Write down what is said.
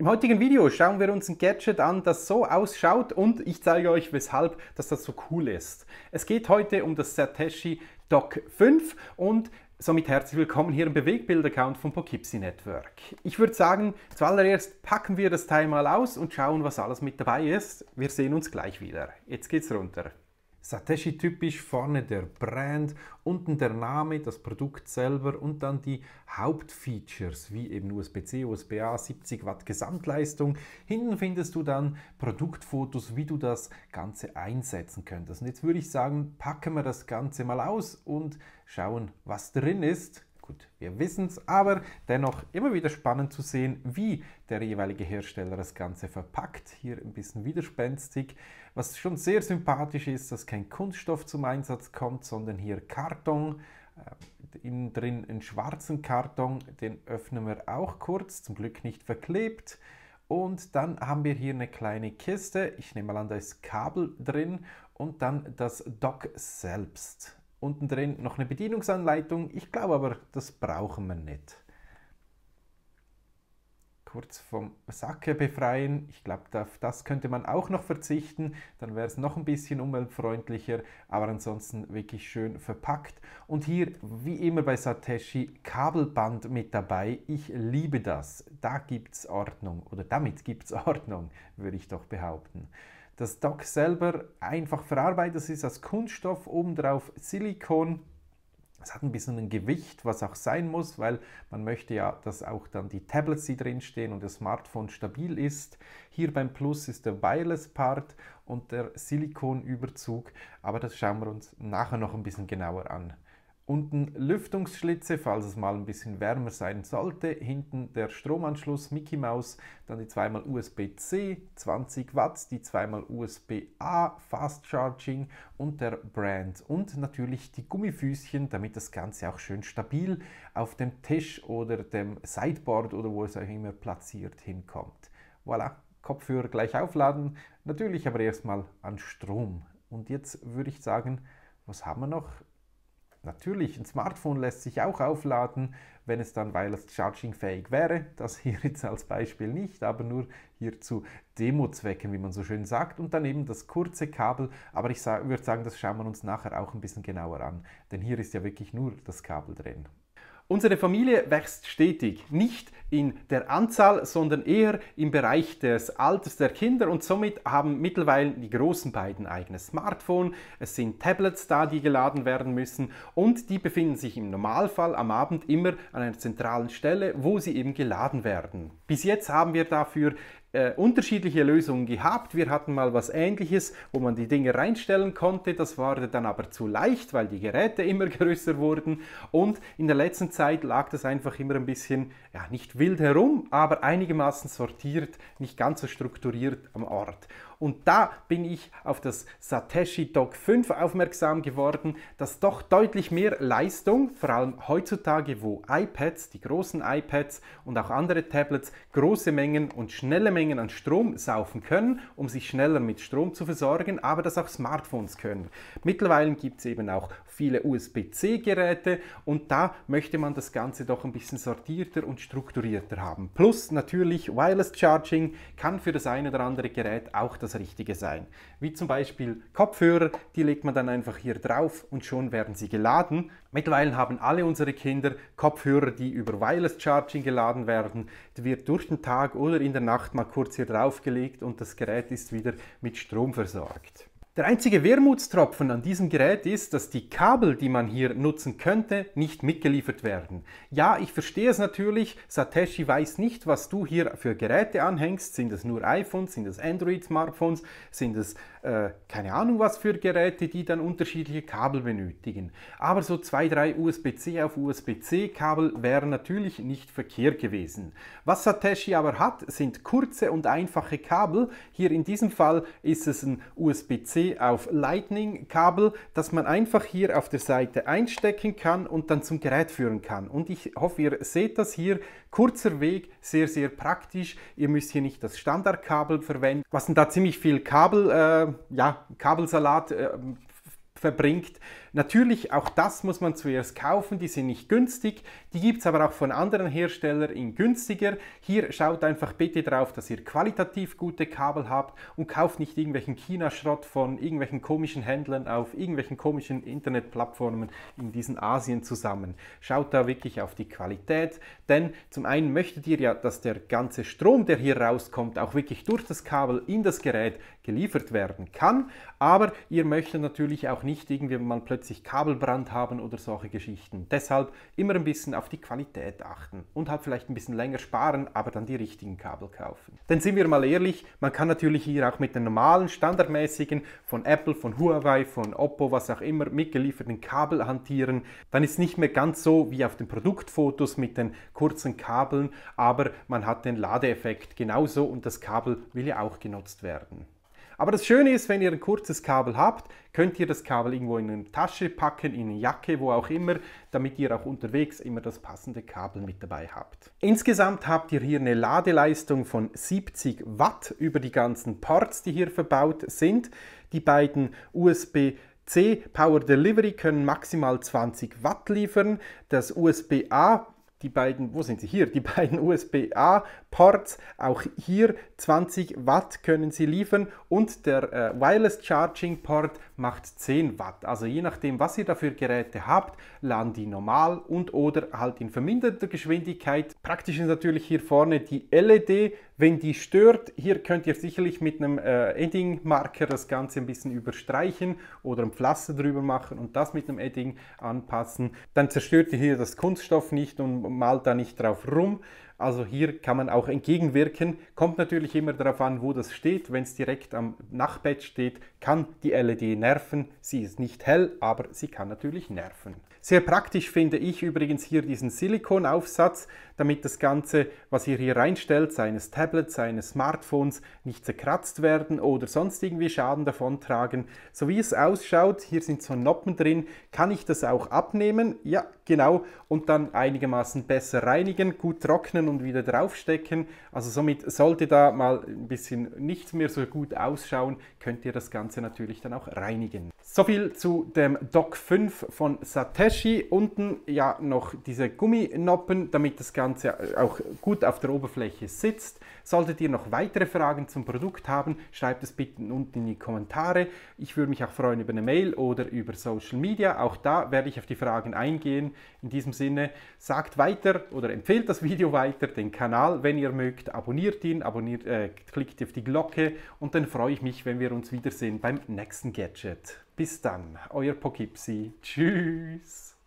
Im heutigen Video schauen wir uns ein Gadget an, das so ausschaut und ich zeige euch, weshalb dass das so cool ist. Es geht heute um das Satoshi Doc 5 und somit herzlich willkommen hier im Bewegbild-Account von Poughkeepsie Network. Ich würde sagen, zuallererst packen wir das Teil mal aus und schauen, was alles mit dabei ist. Wir sehen uns gleich wieder. Jetzt geht's runter. Sateshi typisch, vorne der Brand, unten der Name, das Produkt selber und dann die Hauptfeatures wie eben USB-C, USB-A, 70 Watt Gesamtleistung. Hinten findest du dann Produktfotos, wie du das Ganze einsetzen könntest. Und jetzt würde ich sagen, packen wir das Ganze mal aus und schauen, was drin ist. Gut, wir wissen es, aber dennoch immer wieder spannend zu sehen, wie der jeweilige Hersteller das Ganze verpackt. Hier ein bisschen widerspenstig. Was schon sehr sympathisch ist, dass kein Kunststoff zum Einsatz kommt, sondern hier Karton. Äh, innen drin einen schwarzen Karton, den öffnen wir auch kurz, zum Glück nicht verklebt. Und dann haben wir hier eine kleine Kiste. Ich nehme mal an, da ist Kabel drin und dann das Dock selbst unten drin noch eine Bedienungsanleitung. Ich glaube aber, das brauchen wir nicht. Kurz vom Sacke befreien. Ich glaube, auf das könnte man auch noch verzichten. Dann wäre es noch ein bisschen umweltfreundlicher, aber ansonsten wirklich schön verpackt. Und hier, wie immer bei Satoshi, Kabelband mit dabei. Ich liebe das. Da gibt es Ordnung oder damit gibt es Ordnung, würde ich doch behaupten das Dock selber einfach verarbeitet ist als Kunststoff, obendrauf Silikon. Es hat ein bisschen ein Gewicht, was auch sein muss, weil man möchte ja, dass auch dann die Tablets, die drinstehen und das Smartphone stabil ist. Hier beim Plus ist der Wireless-Part und der Silikonüberzug, aber das schauen wir uns nachher noch ein bisschen genauer an. Unten Lüftungsschlitze, falls es mal ein bisschen wärmer sein sollte. Hinten der Stromanschluss Mickey Mouse, dann die zweimal USB-C, 20 Watt, die zweimal USB-A, Fast Charging und der Brand. Und natürlich die Gummifüßchen, damit das Ganze auch schön stabil auf dem Tisch oder dem Sideboard oder wo es auch immer platziert hinkommt. Voilà, Kopfhörer gleich aufladen, natürlich aber erstmal an Strom. Und jetzt würde ich sagen, was haben wir noch? Natürlich, ein Smartphone lässt sich auch aufladen, wenn es dann Wireless Charging fähig wäre. Das hier jetzt als Beispiel nicht, aber nur hier zu Demozwecken, wie man so schön sagt. Und dann eben das kurze Kabel, aber ich würde sagen, das schauen wir uns nachher auch ein bisschen genauer an, denn hier ist ja wirklich nur das Kabel drin. Unsere Familie wächst stetig. Nicht in der Anzahl, sondern eher im Bereich des Alters der Kinder und somit haben mittlerweile die großen beiden eigenes Smartphone, es sind Tablets da, die geladen werden müssen und die befinden sich im Normalfall am Abend immer an einer zentralen Stelle, wo sie eben geladen werden. Bis jetzt haben wir dafür äh, unterschiedliche Lösungen gehabt. Wir hatten mal was ähnliches, wo man die Dinge reinstellen konnte. Das war dann aber zu leicht, weil die Geräte immer größer wurden. Und in der letzten Zeit lag das einfach immer ein bisschen, ja, nicht wild herum, aber einigermaßen sortiert, nicht ganz so strukturiert am Ort. Und da bin ich auf das Satoshi Dog 5 aufmerksam geworden, das doch deutlich mehr Leistung, vor allem heutzutage, wo iPads, die großen iPads und auch andere Tablets große Mengen und schnelle Mengen an Strom saufen können, um sich schneller mit Strom zu versorgen, aber das auch Smartphones können. Mittlerweile gibt es eben auch viele USB-C-Geräte und da möchte man das Ganze doch ein bisschen sortierter und strukturierter haben. Plus natürlich Wireless Charging kann für das eine oder andere Gerät auch das das Richtige sein. Wie zum Beispiel Kopfhörer, die legt man dann einfach hier drauf und schon werden sie geladen. Mittlerweile haben alle unsere Kinder Kopfhörer, die über Wireless Charging geladen werden. Die wird durch den Tag oder in der Nacht mal kurz hier drauf gelegt und das Gerät ist wieder mit Strom versorgt. Der einzige Wermutstropfen an diesem Gerät ist, dass die Kabel, die man hier nutzen könnte, nicht mitgeliefert werden. Ja, ich verstehe es natürlich, Satoshi weiß nicht, was du hier für Geräte anhängst. Sind es nur iPhones, sind es Android-Smartphones, sind es äh, keine Ahnung was für Geräte, die dann unterschiedliche Kabel benötigen. Aber so zwei, drei USB-C auf USB-C-Kabel wären natürlich nicht verkehrt gewesen. Was Satoshi aber hat, sind kurze und einfache Kabel. Hier in diesem Fall ist es ein USB-C auf Lightning-Kabel, das man einfach hier auf der Seite einstecken kann und dann zum Gerät führen kann. Und ich hoffe, ihr seht das hier. Kurzer Weg, sehr, sehr praktisch. Ihr müsst hier nicht das Standardkabel verwenden, was da ziemlich viel Kabel, äh, ja, Kabelsalat äh, verbringt. Natürlich, auch das muss man zuerst kaufen, die sind nicht günstig. Die gibt es aber auch von anderen Herstellern in günstiger. Hier schaut einfach bitte drauf, dass ihr qualitativ gute Kabel habt und kauft nicht irgendwelchen China-Schrott von irgendwelchen komischen Händlern auf irgendwelchen komischen Internetplattformen in diesen Asien zusammen. Schaut da wirklich auf die Qualität, denn zum einen möchtet ihr ja, dass der ganze Strom, der hier rauskommt, auch wirklich durch das Kabel in das Gerät geliefert werden kann, aber ihr möchtet natürlich auch nicht irgendwie mal plötzlich plötzlich Kabelbrand haben oder solche Geschichten. Deshalb immer ein bisschen auf die Qualität achten und halt vielleicht ein bisschen länger sparen, aber dann die richtigen Kabel kaufen. Denn sind wir mal ehrlich, man kann natürlich hier auch mit den normalen, standardmäßigen von Apple, von Huawei, von Oppo, was auch immer, mitgelieferten Kabel hantieren. Dann ist nicht mehr ganz so wie auf den Produktfotos mit den kurzen Kabeln, aber man hat den Ladeeffekt genauso und das Kabel will ja auch genutzt werden. Aber das Schöne ist, wenn ihr ein kurzes Kabel habt, könnt ihr das Kabel irgendwo in eine Tasche packen, in eine Jacke, wo auch immer, damit ihr auch unterwegs immer das passende Kabel mit dabei habt. Insgesamt habt ihr hier eine Ladeleistung von 70 Watt über die ganzen Ports, die hier verbaut sind. Die beiden USB C Power Delivery können maximal 20 Watt liefern. Das USB-A die beiden, wo sind sie? Hier, die beiden USB-A-Ports, auch hier 20 Watt können sie liefern und der äh, Wireless Charging Port macht 10 Watt. Also je nachdem, was ihr dafür Geräte habt, laden die normal und oder halt in verminderter Geschwindigkeit. Praktisch ist natürlich hier vorne die LED, wenn die stört. Hier könnt ihr sicherlich mit einem äh, Edding-Marker das Ganze ein bisschen überstreichen oder ein Pflaster drüber machen und das mit einem Edding anpassen. Dann zerstört ihr hier das Kunststoff nicht und malt da nicht drauf rum. Also hier kann man auch entgegenwirken. Kommt natürlich immer darauf an, wo das steht. Wenn es direkt am Nachtbett steht, kann die LED nerven. Sie ist nicht hell, aber sie kann natürlich nerven. Sehr praktisch finde ich übrigens hier diesen Silikonaufsatz, damit das Ganze, was ihr hier reinstellt, seines Tablets, seines Smartphones, nicht zerkratzt werden oder sonst irgendwie Schaden davontragen. So wie es ausschaut, hier sind so Noppen drin, kann ich das auch abnehmen? Ja, genau. Und dann einigermaßen besser reinigen, gut trocknen und wieder draufstecken. Also somit sollte da mal ein bisschen nicht mehr so gut ausschauen, könnt ihr das Ganze natürlich dann auch reinigen. So viel zu dem Doc 5 von Satoshi. Unten ja noch diese Gumminoppen, damit das Ganze auch gut auf der Oberfläche sitzt. Solltet ihr noch weitere Fragen zum Produkt haben, schreibt es bitte unten in die Kommentare. Ich würde mich auch freuen über eine Mail oder über Social Media. Auch da werde ich auf die Fragen eingehen. In diesem Sinne, sagt weiter oder empfehlt das Video weiter, den Kanal, wenn ihr mögt. Abonniert ihn, abonniert, äh, klickt auf die Glocke und dann freue ich mich, wenn wir uns wiedersehen beim nächsten Gadget. Bis dann, euer Poughkeepsie. Tschüss.